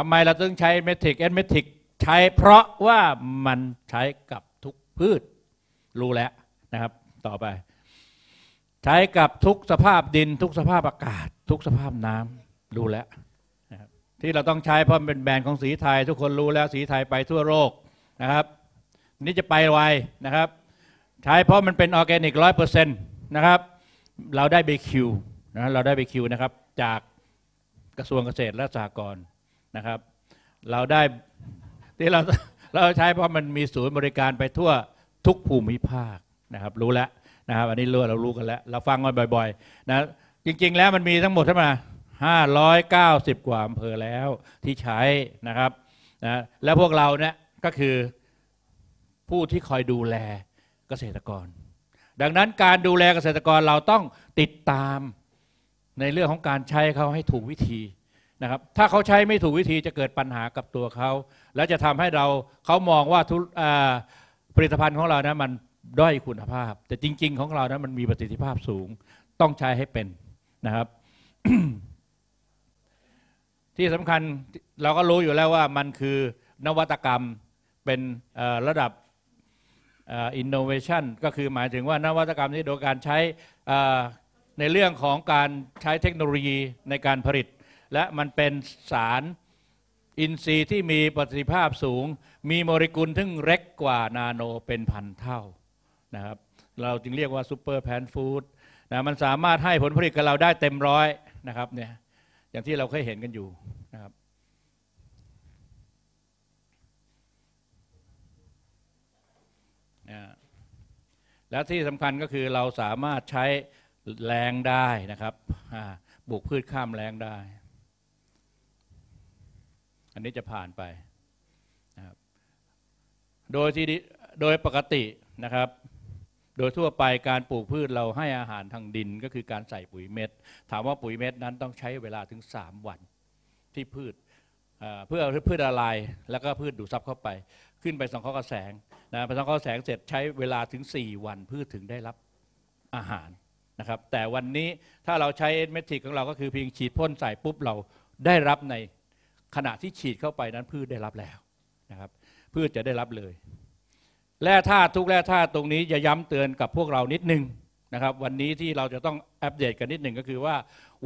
ทำไมเราต้องใช้เมทริกแอนเมทริกใช้เพราะว่ามันใช้กับทุกพืช รู้แล้วนะครับต่อไป ใช้กับทุกสภาพดินทุกสภาพอากาศทุกสภาพน้ำรู้แล้วนะครับที่เราต้องใช้เพราะเป็นแบรนด์ของสีไทยทุกคนรู้แล้วสีไทยไปทั่วโลกนะครับ นี่จะไปไวนะครับ ใช้เพราะมันเป็นออร์แกนิกร้อยเปอร์เซ็นต์นะครับเราได้ BQ นะเราได้ BQ นะครับจากกระทรวงเกษตรและสหกรณ์นะครับเราได้ที่เราเราใช้เพราะมันมีศูนย์บริการไปทั่วทุกภูมิภาคนะครับรู้แล้วนะครับอันนี้รู้เรารู้กันแล้วเราฟังกันบ่อยๆนะจริง ๆ แล้วมันมีทั้งหมดท่้ไหร590 กว่าอำเภอแล้วที่ใช้นะครับนะแล้วพวกเราเนี่ยก็คือผู้ที่คอยดูแลเกษตรกร ดังนั้นการดูแลเกษตรกรเราต้องติดตามในเรื่องของการใช้เขาให้ถูกวิธีนะครับ ถ้าเขาใช้ไม่ถูกวิธีจะเกิดปัญหากับตัวเขา และจะทำให้เราเขามองว่าทุผลิตภัณฑ์ของเรานะ มันด้อยคุณภาพ แต่จริงๆของเรานะ มันมีประสิทธิภาพสูง ต้องใช้ให้เป็นนะครับ ที่สำคัญเราก็รู้อยู่แล้วว่ามันคือนวัตกรรมเป็นระดับอินโนเวชันก็คือหมายถึงว่านวัตกรรมที่โดยการใช้ในเรื่องของการใช้เทคโนโลยีในการผลิตและมันเป็นสารอินทรีย์ที่มีประสิทธิภาพสูง มีโมเลกุลทึ่งเล็กกว่านาโนเป็นพันเท่านะครับ เราจึงเรียกว่าซูเปอร์แพนฟู้ดนะ มันสามารถให้ผลผลิตกับเราได้เต็มร้อยนะครับเนี่ย อย่างที่เราเคยเห็นกันอยู่นะครับและที่สำคัญก็คือเราสามารถใช้แรงได้นะครับปลูกพืชข้ามแรงได้อันนี้จะผ่านไปนะครับโดยที่โดยปกตินะครับ โดยทั่วไปการปลูกพืชเราให้อาหารทางดิน ก็คือการใส่ปุ๋ยเม็ดถามว่าปุ๋ยเม็ดนั้นต้องใช้เวลาถึง 3 วันที่พืชเพื่อพืชละลายแล้วก็พืชดูดซับเข้าไป ขึ้นไปสองอกระแสงนะไปสองอกระแสงเสร็จใช้เวลาถึง 4 วันพืชถึงได้รับอาหารนะครับแต่วันนี้ถ้าเราใช้เอ็เมทิกของเรา ก็คือเพียงฉีดพ่นใส่ปุ๊บเราได้รับในขณะที่ฉีดเข้าไปนั้นพืชได้รับแล้วนะครับพืชจะได้รับเลยแร่ธาตุทุกแร่ธาตุตรงนี้จะย้ำเตือนกับพวกเรานิดนึงนะครับ วันนี้ที่เราจะต้องอัปเดตกันนิดหนึ่งก็คือว่า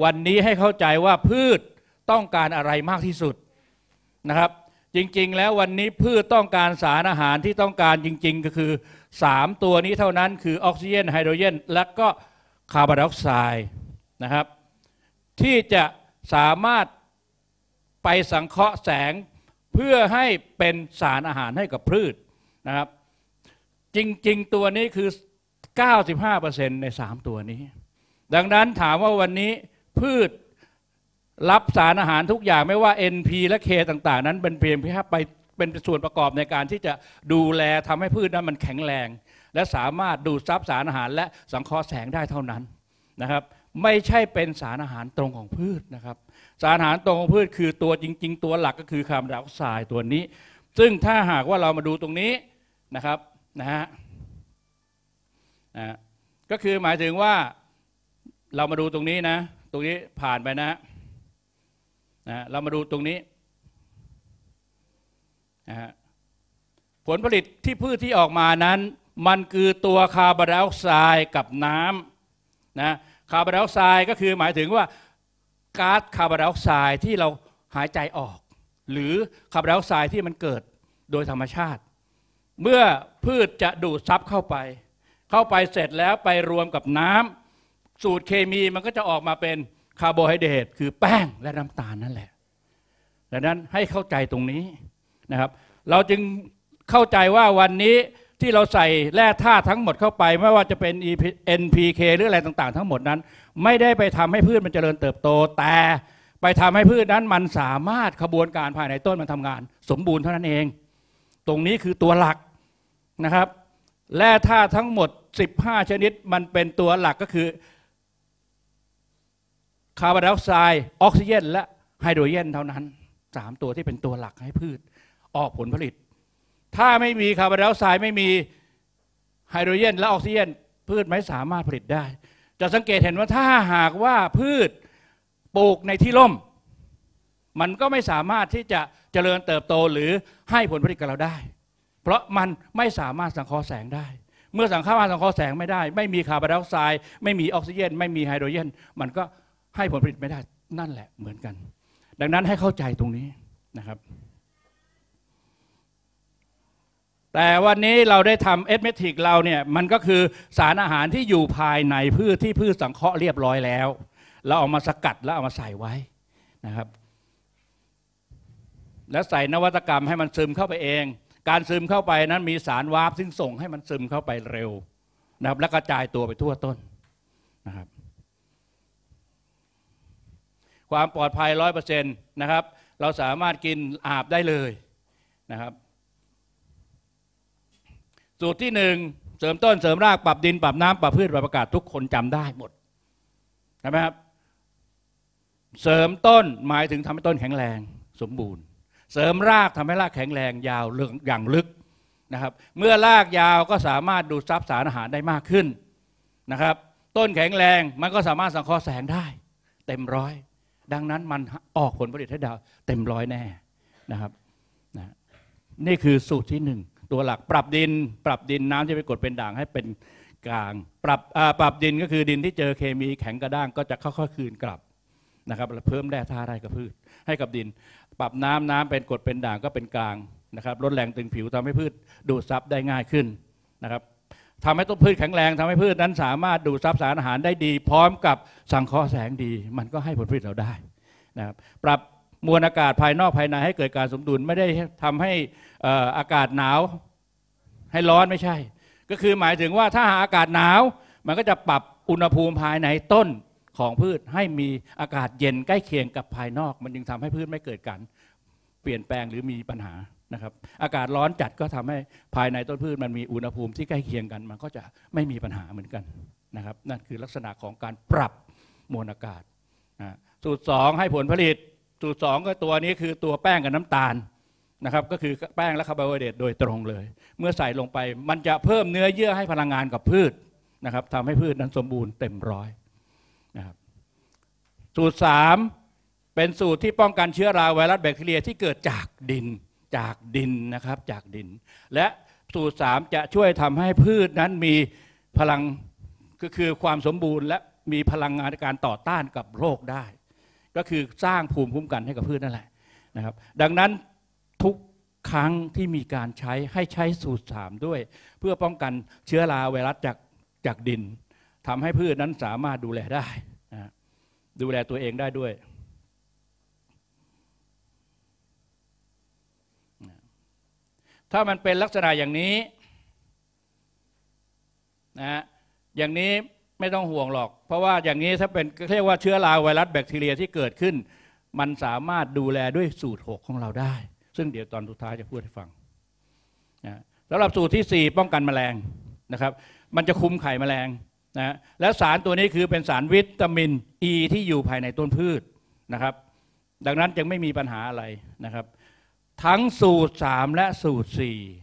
วันนี้ให้เข้าใจว่าพืชต้องการอะไรมากที่สุดนะครับ จริงๆแล้ววันนี้พืชต้องการสารอาหารที่ต้องการจริง ๆก็คือ 3 ตัวนี้เท่านั้นคือออกซิเจนไฮโดรเจนและก็คาร์บอนไดออกไซด์นะครับ ที่จะสามารถไปสังเคราะห์แสงเพื่อให้เป็นสารอาหารให้กับพืชนะครับ จริงๆตัวนี้คือ 95%ใน 3 ตัวนี้ ดังนั้นถามว่าวันนี้พืชรับสารอาหารทุกอย่างไม่ว่า NP และเคต่างๆ นั้นเป็นเพียงแค่ไปเป็นส่วนประกอบในการที่จะดูแลทำให้พืชนั้นมันแข็งแรง และสามารถดูดซับสารอาหาร และสังเคราะห์แสงได้เท่านั้นนะครับ ไม่ใช่เป็นสารอาหารตรงของพืชนะครับสารอาหารตรงของพืชคือตัวจริง ๆ ตัวหลักก็คือคาร์บอนไดออกไซด์ตัวนี้ ซึ่งถ้าหากว่าเรามาดูตรงนี้นะครับนะฮะนะก็คือหมายถึงว่าเรามาดูตรงนี้นะตรงนี้ผ่านไปนะนะ เรามาดูตรงนี้นะะผลผลิตที่พืชที่ออกมานั้นมันคือตัวคาร์บอนไดออกไซด์กับน้ำนะคาร์บอนไดออกไซด์ก็คือหมายถึงว่าก๊าซคาร์บอนไดออกไซด์ที่เราหายใจออก หรือคาร์บอนไดออกไซด์ที่มันเกิดโดยธรรมชาติ เมื่อพืชจะดูดซับเข้าไป เข้าไปเสร็จแล้วไปรวมกับน้ำสูตรเคมีมันก็จะออกมาเป็นคาร์โบไฮเดรตคือแป้งและน้ำตาลนั่นแหละดังนั้นให้เข้าใจตรงนี้นะครับ เราจึงเข้าใจว่าวันนี้ที่เราใส่แร่ธาตุทั้งหมดเข้าไป ไม่ว่าจะเป็น NPK หรืออะไรต่างๆทั้งหมดนั้น ไม่ได้ไปทำให้พืชมันเจริญเติบโต แต่ไปทำให้พืชนั้นมันสามารถขบวนการภายในต้นมันทำงานสมบูรณ์เท่านั้นเอง ตรงนี้คือตัวหลักนะครับ แร่ธาตุทั้งหมด 15 ชนิดมันเป็นตัวหลักก็คือคาร์บอนไดออกไซด์ออกซิเจนและไฮโดรเจนเท่านั้น 3 ตัวที่เป็นตัวหลักให้พืชออกผลผลิตถ้าไม่มีคาร์บอนไดออกไซด์ไม่มีไฮโดรเจนและออกซิเจนพืชไม่สามารถผลิตได้ จะสังเกตเห็นว่าถ้าหากว่าพืชปลูกในที่ร่ม มันก็ไม่สามารถที่จะเจริญเติบโตหรือให้ผลผลิตกับเราได้ เพราะมันไม่สามารถสังเคราะห์แสงได้ เมื่อสังเคราะห์สังเคราะห์แสงไม่ได้ ไม่มีคาร์บอนไดออกไซด์ไม่มีออกซิเจนไม่มีไฮโดรเจนมันก็ให้ผลผลิตไม่ได้นั่นแหละเหมือนกัน ดังนั้นให้เข้าใจตรงนี้นะครับแต่วันนี้เราได้ทำเอสเมทิกเราเนี่ยมันก็คือสารอาหารที่อยู่ภายในพืชที่พืชสังเคราะห์เรียบร้อยแล้ว เราเอามาสกัดแล้วเอามาใส่ไว้นะครับ และใส่นวัตกรรมให้มันซึมเข้าไปเอง การซึมเข้าไปนั้นมีสารวาร์ปซึ่งส่งให้มันซึมเข้าไปเร็วนะครับและกระจายตัวไปทั่วต้นนะครับ ความปลอดภัยร้อยเปอร์เซ็นต์นะครับเราสามารถกินอาบได้เลยนะครับสูตรที่หนึ่งเสริมต้น เสริมรากปรับดินปรับน้ำปรับพืชปรับอากาศทุกคนจำได้หมดใช่ไหมครับเสริมต้นหมายถึงทำให้ต้นแข็งแรงสมบูรณ์ เสริมรากทำให้รากแข็งแรงยาวลึกอย่างลึกนะครับ เมื่อรากยาวก็สามารถดูดซับสารอาหารได้มากขึ้นนะครับ ต้นแข็งแรงมันก็สามารถสังเคราะห์แสงได้ เต็มร้อย ดังนั้นมันออกผลผลิตให้ดาวเต็มร้อยแน่นะครับนะนี่คือสูตรที่หนึ่งตัวหลักปรับดินปรับดินน้ำที่ไปกดเป็นด่างให้เป็นกลางปรับปรับดินก็คือดินที่เจอเคมีแข็งกระด้างก็จะค่อยๆคืนกลับนะครับเพิ่มแร่ธาตุไร้กับพืช ให้กับดิน ปรับน้ำน้ำเป็นกดเป็นด่างก็เป็นกลางนะครับลดแรงตึงผิวทำให้พืชดูดซับได้ง่ายขึ้นนะครับทำให้ต้นพืชแข็งแรงทำให้พืชนั้นสามารถดูดซับสารอาหารได้ดี พร้อมกับสังเคราะห์แสงดี มันก็ให้ผลผลิตเราได้นะครับปรับมวลอากาศภายนอกภายในให้เกิดการสมดุลไม่ได้ทำให้อากาศหนาวให้ร้อนไม่ใช่ ก็คือหมายถึงว่าถ้าหาอากาศหนาวมันก็จะปรับอุณหภูมิภายในต้นของพืช ให้มีอากาศเย็นใกล้เคียงกับภายนอกมันจึงทำให้พืชไม่เกิดการเปลี่ยนแปลงหรือมีปัญหานะครับอากาศร้อนจัดก็ทำให้ภายในต้นพืช มันมีอุณหภูมิที่ใกล้เคียงกัน มันก็จะไม่มีปัญหาเหมือนกันนะครับนั่นคือลักษณะของการปรับมวลอากาศสูตร2ให้ผลผลิตสูตรสองก็ตัวนี้คือตัวแป้งกับน้ำตาลนะครับก็คือแป้งและคาร์โบไฮเดรตโดยตรงเลย เมื่อใส่ลงไปมันจะเพิ่มเนื้อเยื่อให้พลังงานกับพืชนะครับทำให้พืชนั้นสมบูรณ์เต็มร้อยนะครับสูตร 3 เป็นสูตรที่ป้องกันเชื้อราไวรัสแบคทีเรียที่เกิดจากดินจากดินนะครับจากดิน และสูตร 3 จะช่วยทำให้พืชนั้นมีพลังก็คือความสมบูรณ์และมีพลังงานในการต่อต้านกับโรคได้ก็คือสร้างภูมิคุ้มกันให้กับพืชนั่นแหละนะครับ ดังนั้นทุกครั้งที่มีการใช้ให้ใช้สูตรสามด้วย เพื่อป้องกันเชื้อราไวรัสจากจากดิน ทำให้พืชนั้นสามารถดูแลได้นะดูแลตัวเองได้ด้วย ถ้ามันเป็นลักษณะอย่างนี้นะอย่างนี้ไม่ต้องห่วงหรอก เพราะว่าอย่างนี้ถ้าเป็นเรียกว่าเชื้อราไวรัสแบคทีเรียที่เกิดขึ้น มันสามารถดูแลด้วยสูตร 6 ของเราได้ ซึ่งเดี๋ยวตอนสุดท้ายจะพูดให้ฟังนะสำหรับสูตรที่ 4 ป้องกันแมลงนะครับมันจะคุมไข่แมลงนะและสารตัวนี้คือเป็นสารวิตามินอ e ีที่อยู่ภายในต้นพืชนะครับ ดังนั้นจึงไม่มีปัญหาอะไรนะครับทั้งสูตร 3 และสูตร 4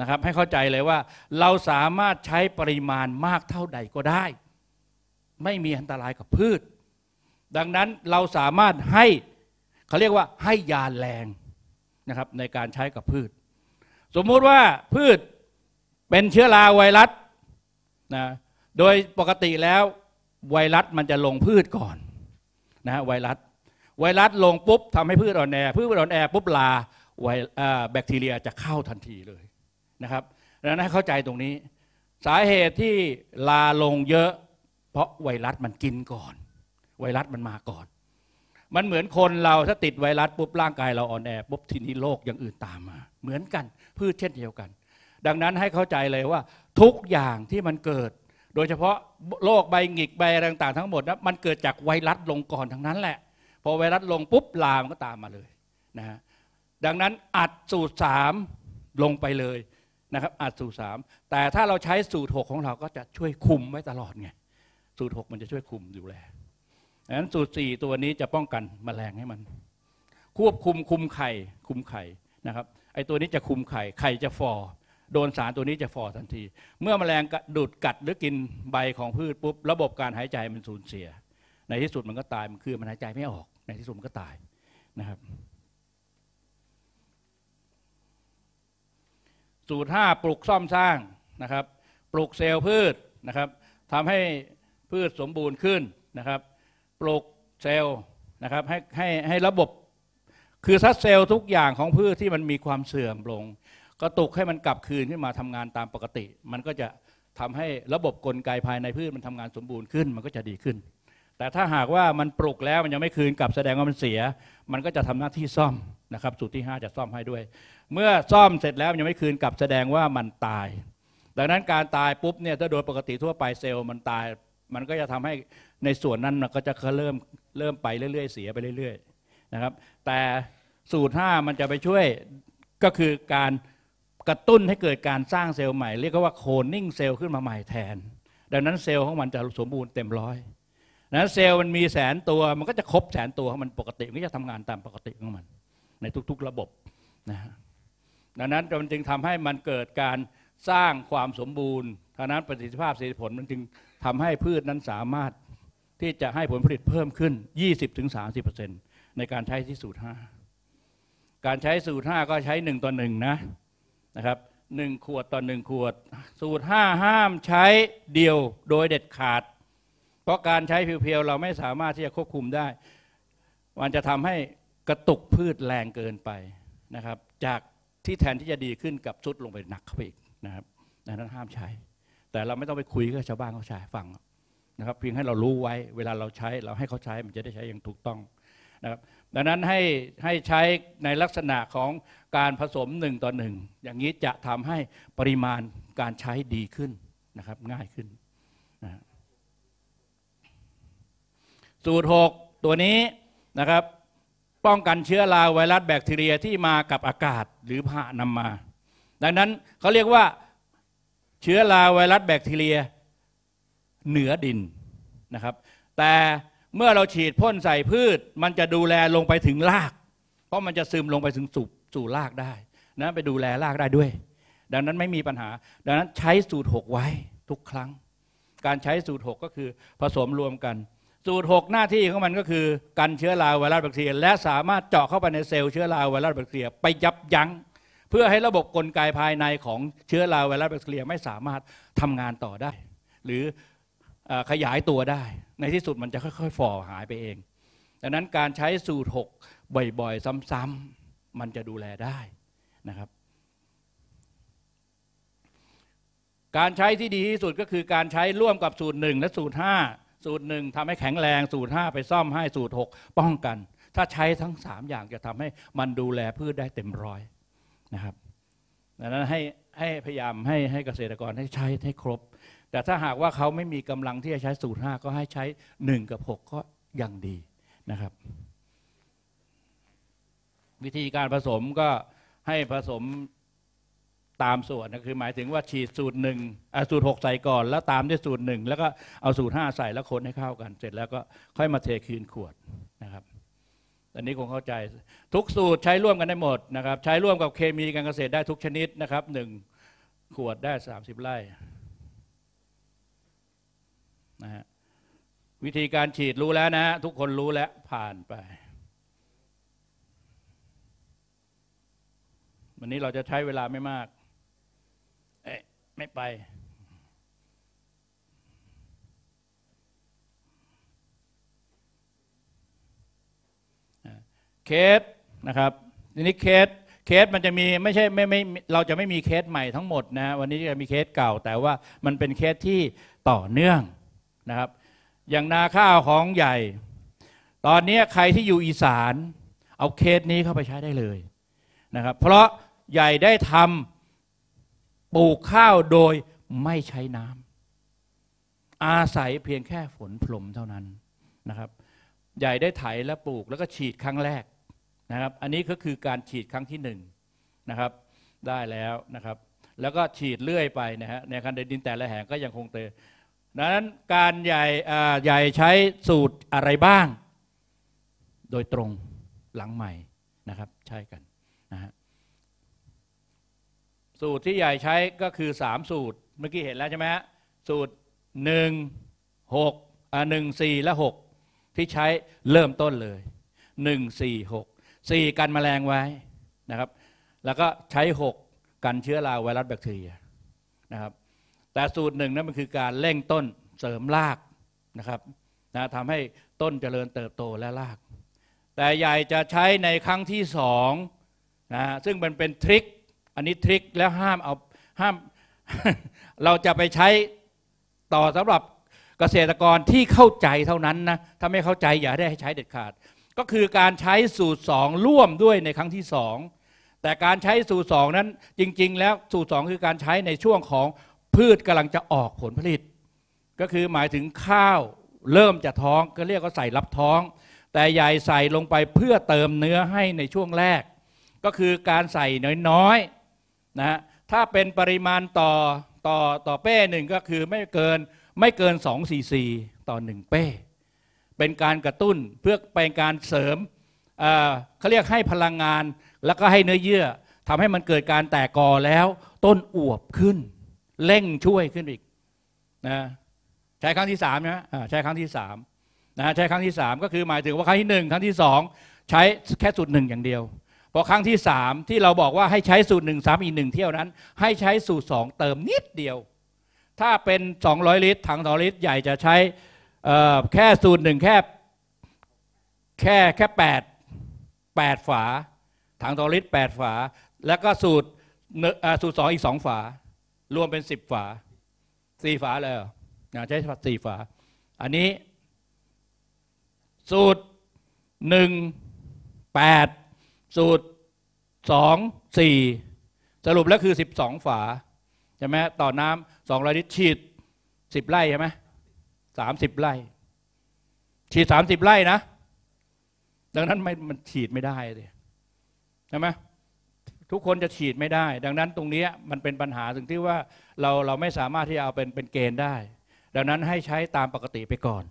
นะครับให้เข้าใจเลยว่าเราสามารถใช้ปริมาณมากเท่าใดก็ได้ ไม่มีอันตรายกับพืช ดังนั้นเราสามารถให้เขาเรียกว่าให้ยาแรงนะครับในการใช้กับพืช สมมุติว่าพืชเป็นเชื้อราไวรัสนะโดยปกติแล้ว ไวรัสมันจะลงพืชก่อนนะไวรัสไวรัสลงปุ๊บทำให้พืชอ่อนแอพืชอ่อนแอปุ๊บลาไวแบคทีเรียจะเข้าทันทีเลยนะครับดังนั้นให้เข้าใจตรงนี้ สาเหตุที่ลาลงเยอะ เพราะไวรัสมันกินก่อน ไวรัสมันมาก่อน มันเหมือนคนเราถ้าติดไวรัสปุ๊บ ร่างกายเราอ่อนแอปุ๊บทีนี้โรคอย่างอื่นตามมา เหมือนกันพืชเช่นเดียวกัน ดังนั้นให้เข้าใจเลยว่าทุกอย่างที่มันเกิด โดยเฉพาะโรคใบหงิกใบต่างๆ ทั้งหมดนะมันเกิดจากไวรัสลงก่อนทั้งนั้นแหละพอไวรัสลงปุ๊บลามก็ตามมาเลยนะดังนั้นอัดสูตรสามลงไปเลยนะครับอัดสูตรสามแต่ถ้าเราใช้สูตรหกของเราก็จะช่วยคุมไว้ตลอดไงสูตรหกมันจะช่วยคุมอยู่แลดังนั้นสูตรสี่ตัวนี้จะป้องกันมแมลงให้มัน ควบคุมคุมไข่คุมไข่นะครับ ไอตัวนี้จะคุมไข่ ไข่จะฟอโดนสารตัวนี้จะฟอทันที เมื่อมแมลงดูดกัดหรือกินใบของพืชปุ๊บระบบการหายใจมันสูญเสีย ในที่สุดมันก็ตายมันคือมันหายใจไม่ออก ในที่สุดมันก็ตายนะครับสูตรห้าปลูกซ่อมสร้างนะครับปลูกเซลล์พืชนะครับทำให้พืชสมบูรณ์ขึ้นนะครับ ปลูกเซลล์นะครับให้ให้ให้ระบบ คือซัดเซลล์ทุกอย่างของพืชที่มันมีความเสื่อมลง ก็ตุกให้มันกลับคืนขึ้นมาทำงานตามปกติ มันก็จะทำให้ระบบกลไกภายในพืชมันทำงานสมบูรณ์ขึ้นมันก็จะดีขึ้น แต่ถ้าหากว่ามันปลูกแล้วมันยังไม่คืนกลับแสดงว่ามันเสีย มันก็จะทำหน้าที่ซ่อมนะครับสูตรที่ 5 จะซ่อมให้ด้วยเมื่อซ่อมเสร็จแล้วยังไม่คืนกลับแสดงว่ามันตาย ดังนั้นการตายปุ๊บเนี่ยถ้าโดยปกติทั่วไปเซลล์มันตายมันก็จะทำให้ในส่วนนั้นมันก็จะเริ่มเริ่มไปเรื่อยๆ เสียไปเรื่อยๆนะครับแต่สูตรห้ามันจะไปช่วยก็คือการกระตุ้นให้เกิดการสร้างเซลล์ใหม่เรียกว่าโคลนนิ่งเซลล์ขึ้นมาใหม่แทน ดังนั้นเซลล์ของมันจะสมบูรณ์เต็มร้อยนะเซลล์มันมีแสนตัวมันก็จะครบแสนตัวของมันปกติมันก็จะทำงานตามปกติของมัน ในทุกๆระบบนะัะดังนั้นมันจึงทำให้มันเกิดการสร้างความสมบูรณ์ทางนั้นประสิทธิภาพเสรีผลมันจึงทำให้พืชนั้นสามารถที่จะให้ผลผลิตเพิ่มขึ้น 20-30%ในการใช้ที่สูตร 5 การใช้สูตร 5 ก็ใช้1ต่อ1นะนะครับ 1 ขวดต่อ1ขวด สูตร5ห้ามใช้เดี่ยวโดยเด็ดขาด เพราะการใช้เพียวๆเราไม่สามารถที่จะควบคุมได้ มันจะทำให้กระตุกพืชแรงเกินไปนะครับ จากที่แทนที่จะดีขึ้นกับทุดลงไปหนักเข้าไปอีกนะครับดังนั้นห้ามใช้ แต่เราไม่ต้องไปคุยกับชาวบ้านเขาใช้ฟังนะครับ เพียงให้เรารู้ไว้เวลาเราใช้เราให้เขาใช้มันจะได้ใช้อย่างถูกต้องนะครับดังนั้นให้ให้ใช้ในลักษณะของการผสมหนึ่งต่อหนึ่งอย่างนี้จะทำให้ปริมาณการใช้ดีขึ้นนะครับง่ายขึ้นนะสูตรหกตัวนี้นะครับป้องกันเชื้อราไวรัสแบคทีเรียที่มากับอากาศหรือผ้านำมา ดังนั้นเขาเรียกว่าเชื้อราไวรัสแบคทีเรียเหนือดินนะครับ แต่เมื่อเราฉีดพ่นใส่พืช มันจะดูแลลงไปถึงราก เพราะมันจะซึมลงไปถึงสู่สู่รากได้นะไปดูแลรากได้ด้วย ดังนั้นไม่มีปัญหา ดังนั้นใช้สูตร6ไว้ทุกครั้ง การใช้สูตร6ก็คือผสมรวมกันสูตร 6 หน้าที่ของมันก็คือกันเชื้อราไวรัสแบคทีเรียและสามารถเจาะเข้าไปในเซลล์เชื้อราไวรัสแบคทีเรีย ไปยับยั้ง เพื่อให้ระบบกลไกภายในของเชื้อราไวรัสแบคทีเรียไม่สามารถทำงานต่อได้ หรือขยายตัวได้ ในที่สุดมันจะค่อยๆอ่อหายไปเองดังนั้นการใช้สูตร 6 บ่อย ๆ ซ้ำๆมันจะดูแลได้นะครับ การใช้ที่ดีที่สุดก็คือการใช้ร่วมกับสูตร1และสูตร5สูตรหนึ่งทำให้แข็งแรงสูตรห้าไปซ่อมให้สูตรหกป้องกัน ถ้าใช้ทั้งสามอย่างจะทำให้มันดูแลพืชได้เต็มร้อยนะครับดังนั้นให้ให้พยายามให้ให้เกษตรกรให้ใช้ให้ครบ แต่ถ้าหากว่าเขาไม่มีกำลังที่จะใช้สูตรห้าก็ให้ใช้หนึ่งกับหกก็ยังดีนะครับ วิธีการผสมก็ให้ผสมตามส่วนนะคือหมายถึงว่าฉีดสูตรหนึ่งสูตรหกใส่ก่อนแล้วตามด้วยสูตรหนึ่งแล้วก็เอาสูตรห้าใส่แล้วคนให้เข้ากันเสร็จแล้วก็ค่อยมาเทคืนขวดนะครับอันนี้คงเข้าใจทุกสูตรใช้ร่วมกันได้หมดนะครับใช้ร่วมกับเคมีการเกษตรได้ทุกชนิดนะครับหนึ่งขวดได้สสามิบไร่นะฮะวิธีการฉีดรู้แล้วนะฮะทุกคนรู้แล้วผ่านไป วันนี้เราจะใช้เวลาไม่มากไม่ไป เคสนะครับทีนี้เคสเคสมันจะมีไม่ใช่ไม่ไม่เราจะไม่มีเคสใหม่ทั้งหมดนะวันนี้จะมีเคสเก่าแต่ว่ามันเป็นเคสที่ต่อเนื่องนะครับ อย่างนาข้าวของใหญ่ ตอนนี้ใครที่อยู่อีสานเอาเคสนี้เข้าไปใช้ได้เลยนะครับเพราะใหญ่ได้ทำปลูกข้าวโดยไม่ใช้น้ำอาศัยเพียงแค่ฝนพรมเท่านั้นนะครับ ใหญ่ได้ไถและปลูกแล้วก็ฉีดครั้งแรกนะครับ อันนี้ก็คือการฉีดครั้งที่หนึ่งนะครับได้แล้วนะครับ แล้วก็ฉีดเรื่อยไปนะฮะในคันดินแต่ละแห่งก็ยังคงเตยดังนั้นการใหญ่ใหญ่ใช้สูตรอะไรบ้าง โดยตรงหลังใหม่นะครับใช่กันสูตรที่ใหญ่ใช้ก็คือ 3 สูตรเมื่อกี้เห็นแล้วใช่ไหมฮะสูตร 1 6อ่า1 4 และ 6 ที่ใช้เริ่มต้นเลย 1 4 6 4 กันแมลงไว้นะครับแล้วก็ใช้ 6 กันเชื้อราไวรัสแบคทีเรียนะครับแต่สูตรหนึ่งนั้นมันคือการเร่งต้นเสริมรากนะครับนะทำให้ต้นเจริญเติบโตและราก แต่ใหญ่จะใช้ในครั้งที่สองนะซึ่งมันเป็นทริคอันนี้ทริคแล้วห้ามเอาห้าม เราจะไปใช้ต่อสำหรับเกษตรกรที่เข้าใจเท่านั้นนะถ้าไม่เข้าใจอย่าได้ให้ใช้เด็ดขาด ก็คือการใช้สูตรสองร่วมด้วยในครั้งที่สอง แต่การใช้สูตรสองนั้นจริงๆแล้วสูตรสองคือการใช้ในช่วงของพืชกำลังจะออกผลผลิต ก็คือหมายถึงข้าวเริ่มจะท้องก็เรียกว่าใส่รับท้อง แต่ใหญ่ใส่ลงไปเพื่อเติมเนื้อให้ในช่วงแรก ก็คือการใส่น้อยนะฮะถ้าเป็นปริมาณต่อ ต่อต่อเป้หนึ่งก็คือไม่เกิน ไม่เกิน2ซีซีต่อ 1 เป้ เป็นการกระตุ้นเพื่อเป็นการเสริมเขาเรียกให้พลังงานแล้วก็ให้เนื้อเยื่อทำให้มันเกิดการแตกกอแล้วต้นอวบขึ้นเร่งช่วยขึ้นอีกนะใช้ครั้งที่3ามนะใช้ครั้งที่3นะใช้ครั้งที่3 ก็คือหมายถึงว่าครั้งที่ 1 ครั้งที่ 2 ใช้แค่สูตรหนึ่งอย่างเดียวพอครั้งที่สามที่เราบอกว่าให้ใช้สูตรหนึ่งสามอีกหนึ่งเที่ยวนั้นให้ใช้สูตรสองเติมนิดเดียว ถ้าเป็นสองร้อยลิตรถังสองลิตร ใหญ่จะใช้แค่สูตรหนึ่งแค่แค่แค่แปดแปดฝา ถังสองลิตรแปดฝา แล้วก็สูตรสูตรสองอีกสองฝา รวมเป็นสิบฝาสี่ฝาแล้วใช้สี่ฝา อันนี้ สูตรหนึ่งแปดสูตรสองสี่สรุป แล้วคือสิบสองฝาใช่ไหมต่อน้ำสองร้อยลิตรฉีดสิบไร่ใช่ไหมสามสิบไร่ฉีดสามสิบไร่นะดังนั้นไม่มันฉีดไม่ได้เลยใช่ไหมทุกคนจะฉีดไม่ได้ ดังนั้นตรงนี้มันเป็นปัญหาถึงที่ว่าเราเราไม่สามารถที่จะเอาเป็นเป็นเกณฑ์ได้ ดังนั้นให้ใช้ตามปกติไปก่อน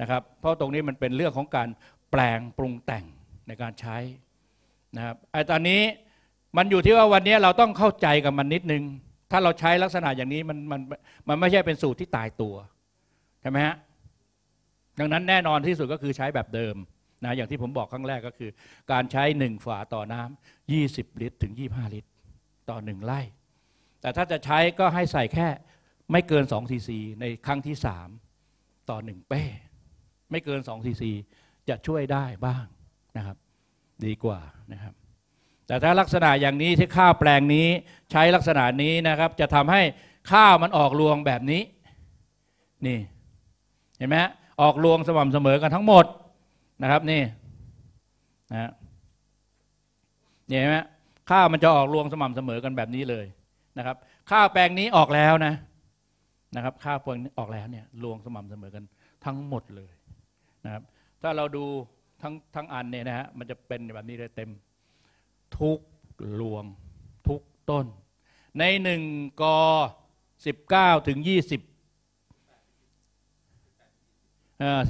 นะครับ เพราะตรงนี้มันเป็นเรื่องของการแปลงปรุงแต่งในการใช้นะครับไอ้ตอนนี้มันอยู่ที่ว่าวันนี้เราต้องเข้าใจกับมันนิดนึง ถ้าเราใช้ลักษณะอย่างนี้มันมันมันไม่ใช่เป็นสูตรที่ตายตัว ใช่ไหมฮะ ดังนั้นแน่นอนที่สุดก็คือใช้แบบเดิมนะ อย่างที่ผมบอกครั้งแรกก็คือ การใช้หนึ่งฝาต่อน้ำ 20 ลิตรถึง25 ลิตรต่อหนึ่งไร่แต่ถ้าจะใช้ก็ให้ใส่แค่ไม่เกิน2ซีซีในครั้งที่ 3 ต่อ1เป้ ไม่เกิน2ซีซีจะช่วยได้บ้างนะครับดีกว่านะครับแต่ถ้าลักษณะอย่างนี้ที่ข้าวแปลงนี้ใช้ลักษณะนี้นะครับ จะทำให้ข้าวมันออกรวงแบบนี้นี่เห็นไหมออกรวงสม่ำเสมอกันทั้งหมดนะครับนี่นะเห็นไหมข้าวมันจะออกรวงสม่ำเสมอกันแบบนี้เลยนะครับข้าวแปลงนี้ออกแล้วนะนะครับข้าวแปลงออกแล้วเนี่ยรวงสม่ำเสมอกันทั้งหมดเลยนะครับถ้าเราดูทั้งทั้งอันเนี่ยนะฮะ มันจะเป็นแบบนี้เลยเต็มทุกลวงทุกต้น ในหนึ่งกอสิบเก้าถึงยี่สิบ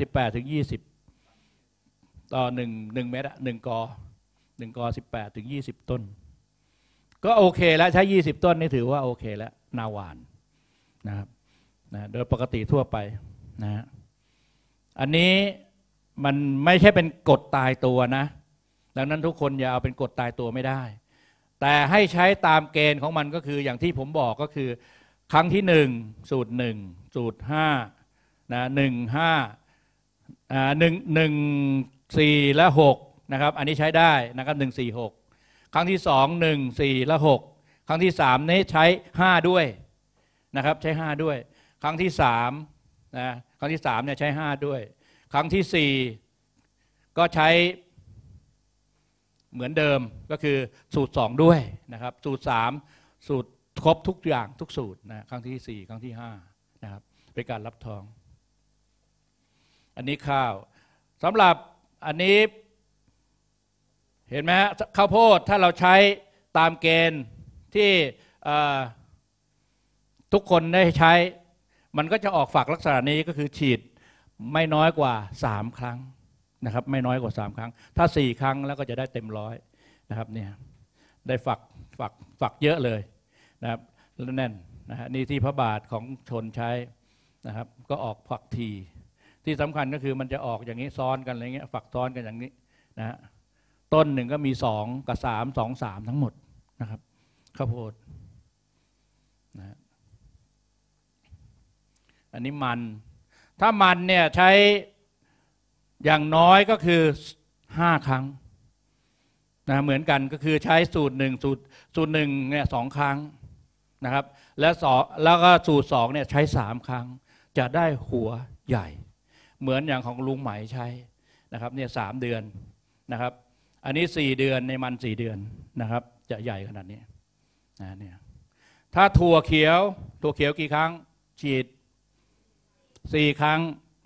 สิบแปดถึงยี่สิบต่อหนึ่งหนึ่งเมตรหนึ่งกอหนึ่งกอสิบแปดถึงยี่สิบต้น ก็โอเคแล้วใช้ยี่สิบต้นนี่ถือว่าโอเคแล้วนาหวานนะครับนะโดยปกติทั่วไปนะฮะอันนี้มันไม่ใช่เป็นกฎตายตัวนะ ดังนั้นทุกคนอย่าเอาเป็นกฎตายตัวไม่ได้ แต่ให้ใช้ตามเกณฑ์ของมันก็คือ อย่างที่ผมบอกก็คือ ครั้งที่หนึ่งสูตรหนึ่งสูตรห้านะหนึ่งห้าหนึ่งหนึ่งสี่และหกนะครับอันนี้ใช้ได้นะครับหนึ่งสี่หกครั้งที่สองหนึ่งสี่และหกครั้งที่สามนี้ใช้ห้าด้วยนะครับใช้ห้าด้วยครั้งที่สามนะครั้งที่สามเนี่ยใช้ห้าด้วยครั้งที่ 4 ก็ใช้เหมือนเดิมก็คือสูตร2ด้วยนะครับสูตร 3 สูตรครบทุกอย่างทุกสูตรนะครั้งที่ 4 ครั้งที่5นะครับเป็นการรับท้องอันนี้ข้าวสำหรับอันนี้เห็นไหมข้าวโพดถ้าเราใช้ตามเกณฑ์ที่ทุกคนได้ใช้มันก็จะออกฝักลักษณะนี้ก็คือฉีดไม่น้อยกว่าสามครั้งนะครับ ไม่น้อยกว่าสามครั้ง ถ้าสี่ครั้งแล้วก็จะได้เต็มร้อยนะครับเนี่ยได้ฝักฝักฝักเยอะเลยนะครับแล้วแน่นนะฮะนี่ที่พระบาทของชนใช้นะครับ ก็ออกฝักที ที่สำคัญก็คือมันจะออกอย่างนี้ซ้อนกันอะไรเงี้ยฝักซ้อนกันอย่างนี้นะฮะต้นหนึ่งก็มีสองกับสามสองสามทั้งหมดนะครับ ข้าวโพดนะอันนี้มันถ้ามันเนี่ยใช้อย่างน้อยก็คือห้าครั้งนะเหมือนกันก็คือใช้สูตรหนึ่งสูตรสูตรหนึ่งเนี่ยสองครั้งนะครับและสองแล้วก็สูตรสองเนี่ยใช้สามครั้ง จะได้หัวใหญ่ เหมือนอย่างของลุงไหมใช้นะครับเนี่ยสามเดือนนะครับ อันนี้สี่เดือนในมันสี่เดือนนะครับ จะใหญ่ขนาดนี้นะเนี่ยถ้าถั่วเขียวถั่วเขียวกี่ครั้งฉีดสี่ครั้ง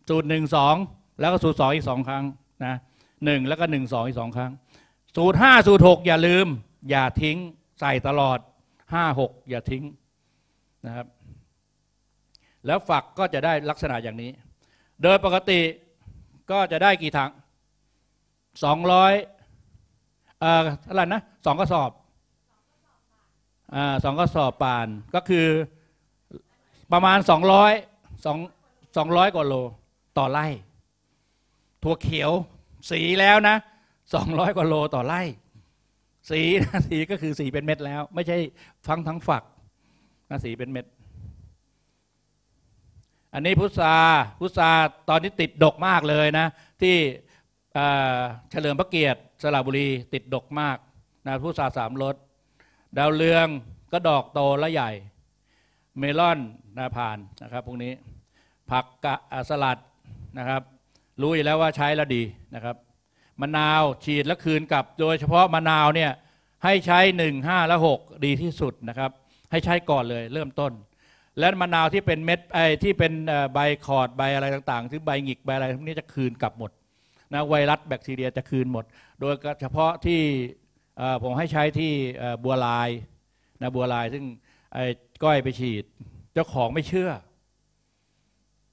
สูตรหนึ่งสองแล้วก็สูตรสองอีกสองครั้งนะหนึ่งแล้วก็หนึ่งสองอีกสองครั้งสูตรห้าสูตรหกอย่าลืม อย่าทิ้งใส่ตลอดห้าหกอย่าทิ้งนะครับแล้วฝักก็จะได้ลักษณะอย่างนี้ โดยปกติก็จะได้กี่ถังสองร้อยเอ่อเท่าไหร่นะสองกระสอบอ่าสองกระสอบป่านก็คือประมาณสองร้อยสอง200กว่าโลต่อไร่ถั่วเขียวสีแล้วนะ 200กว่าโลต่อไร่ สีนะ สีก็คือสีเป็นเม็ดแล้ว ไม่ใช่ฟังทั้งฝักนะสีเป็นเม็ดอันนี้พุทราพุทราตอนนี้ติดดกมากเลยนะ ที่เฉลิมพระเกียรติ สระบุรีติดดกมากนะพุทราสามรสดาวเรือง ก็ดอกโตและใหญ่ เมลอนนะผ่านนะครับพวกนี้ผักกะสลัดนะครับรู้อยู่แล้วว่าใช้แล้วดีนะครับมะนาวฉีดแล้วคืนกลับโดยเฉพาะมะนาวเนี่ยให้ใช้1 5 และ6ดีที่สุดนะครับให้ใช้ก่อนเลยเริ่มต้น และมะนาวที่เป็นเม็ดไอที่เป็นใบขอด ใบอะไรต่างๆที่ใบหงิกใบอะไรพวกนี้จะคืนกลับหมดนะไวรัสแบคทีเรียจะคืนหมด โดยเฉพาะที่ผมให้ใช้ที่บัวลายนะบัวลาย ซึ่งไอ้ก้อยไปฉีดเจ้าของไม่เชื่อ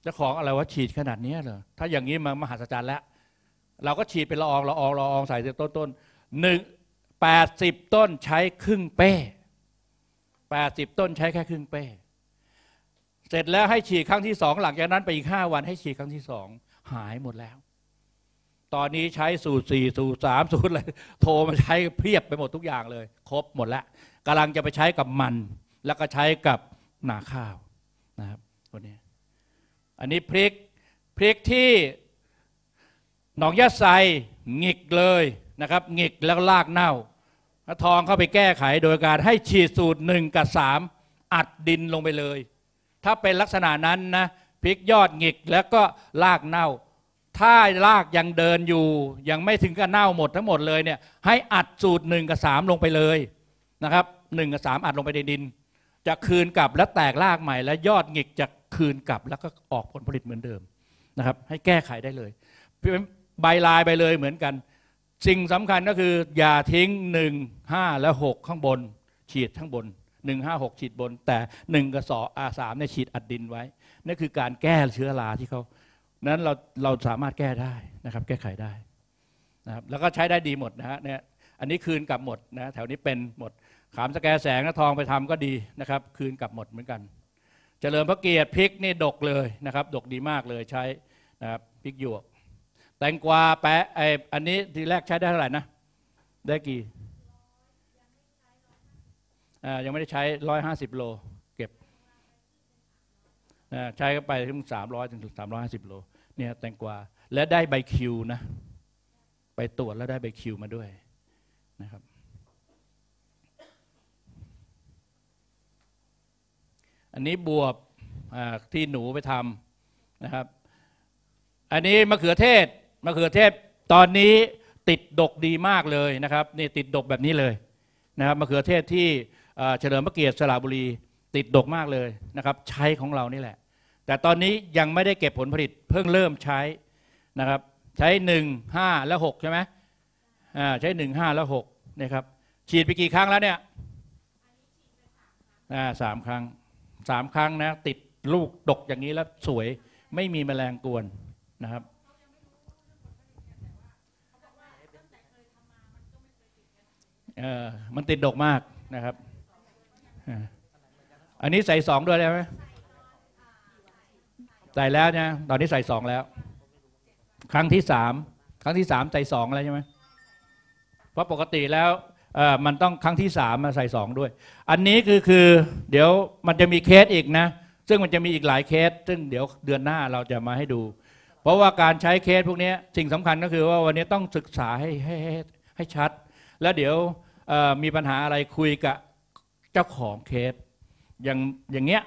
จ้าของอะไรวะฉีดขนาดนี้เหรอถ้าอย่างนี้มันมหัศจรรย์แล้ว เราก็ฉีดเป็นละอองละอองละอองใส่ต้นต้นหนึ่งแปดสิบต้นใช้ครึ่งเป้แปดสิบต้นใช้แค่ครึ่งเป้ เสร็จแล้วให้ฉีดครั้งที่สองหลังจากนั้นไปอีกห้าวันให้ฉีดครั้งที่สองหายหมดแล้ว ตอนนี้ใช้สูตรสี่สูตรสามสูตรอะไรโทรมาใช้เพียบไปหมดทุกอย่างเลย ครบหมดแล้วกำลังจะไปใช้กับมัน แล้วก็ใช้กับหนาข้าวนะครับวันนี้อันนี้พริก พริกที่หนองยะไซหงิกเลยนะครับหงิกแล้วลากเน่าทองเข้าไปแก้ไข โดยการให้ฉีดสูตรหนึ่งกับสามอัดดินลงไปเลย ถ้าเป็นลักษณะนั้นนะพริกยอดหงิกแล้วก็ลากเน่า ถ้าลากยังเดินอยู่ ยังไม่ถึงกับเน่าหมดทั้งหมดเลยเนี่ยให้อัดสูตรหนึ่งกับสามลงไปเลยนะครับหนึ่งกับสามอัดลงไปในดิน จะคืนกลับและแตกลากใหม่และยอดหงิกจะคืนกลับแล้วก็ออกผลผลิตเหมือนเดิมนะครับให้แก้ไขได้เลย ใบลายไปเลยเหมือนกัน สิ่งสำคัญก็คือ อย่าทิ้ง 1 5 และ 6 ข้างบน ฉีดข้างบน 1 5 6 ฉีดบนแต่ 1กับสออาสามเนี่ยฉีดอัดดินไว้ นั่นคือการแก้เชื้อราที่เขา นั้นเราเราสามารถแก้ได้นะครับแก้ไขได้นะครับแล้วก็ใช้ได้ดีหมดนะฮะเนี่ยอันนี้คืนกลับหมดนะแถวนี้เป็นหมดขามสแกแสงนะทองไปทำก็ดีนะครับคืนกลับหมดเหมือนกันเจริญพระเกียรติพริกนี่ ดกเลยนะครับ ดกดีมากเลยใช้นะครับพริกหยวกแตงกวาแปะไออันนี้ทีแรกใช้ได้เท่าไหร่นะ ได้กี่ ยังไม่ได้ใช้ร้0อยหาสิบโลเก็บ ใช้ไปถึงสามร้อยถึงสามร้อยห้าสิบโลเนี่ยแตงกวาและได้ใบคิวนะ ไปตรวจแล้วได้ใบคิวมาด้วยนะครับอันนี้บวบที่หนูไปทำนะครับอันนี้มะเขือเทศมะเขือเทศตอนนี้ติด ดก ดีมากเลยนะครับนี่ติดดกแบบนี้เลยนะครับมะเขือเทศที่เฉลิมพระเกียรติสระบุรีติดดกมากเลยนะครับใช้ของเรานี่แหละ แต่ตอนนี้ยังไม่ได้เก็บผลผลิต เพิ่งเริ่มใช้ นะครับ ใช้หนึ่งห้าและหกใช่ไหมใช้หนึ่งห้าและหกนะครับฉีดไปกี่ครั้งแล้วเนี่ยสามครั้งสามครั้งนะติดลูก ดกอย่างนี้แล้วสวยไม่มีแมลงกวนนะครับเออมันติดดกมากนะครับอันนี้ใส่สองด้วยได้ไหมใส่แล้วนะตอนนี้ใส่สองแล้ว ครั้งที่สามครั้งที่สามใส่สองแล้วใช่ไหมเพราะปกติแล้วมันต้องครั้งที่สามมาใส่สองด้วย อันนี้คือคือเดี๋ยวมันจะมีเคสอีกนะ ซึ่งมันจะมีอีกหลายเคสซึ่งเดี๋ยวเดือนหน้าเราจะมาให้ดู เพราะว่าการใช้เคสพวกนี้สิ่งสำคัญก็คือว่าวันนี้ต้องศึกษาให้ให้ให้ให้ชัด แล้วเดี๋ยวมีปัญหาอะไรคุยกับเจ้าของเคสอย่างอย่างเงี้ย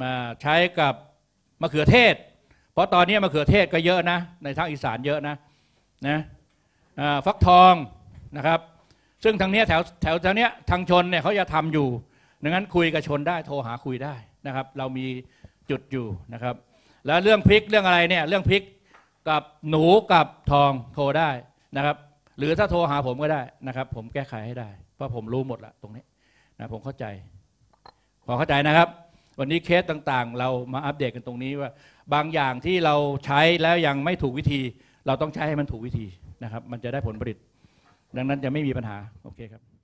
มาใช้กับมะเขือเทศ เพราะตอนนี้มะเขือเทศก็เยอะนะ ในทางอีสานเยอะนะนะฟักทองนะครับซึ่งทางนี้แถวแถวแถวนี้ทางชนเนี่ยเขาจะทำอยู่ดังนั้นคุยกับชนได้ โทรหาคุยได้นะครับ เรามีจุดอยู่นะครับ แล้วเรื่องพริกเรื่องอะไรเนี่ยเรื่องพริกกับหนูกับทองโทรได้นะครับ หรือถ้าโทรหาผมก็ได้นะครับ ผมแก้ไขให้ได้ เพราะผมรู้หมดละตรงนี้นะผมเข้าใจพอเข้าใจนะครับ วันนี้เคสต่างๆ เรามาอัปเดตกันตรงนี้ว่า บางอย่างที่เราใช้แล้วยังไม่ถูกวิธี เราต้องใช้ให้มันถูกวิธีนะครับ มันจะได้ผลผลิตดังนั้นจะไม่มีปัญหาโอเคครับ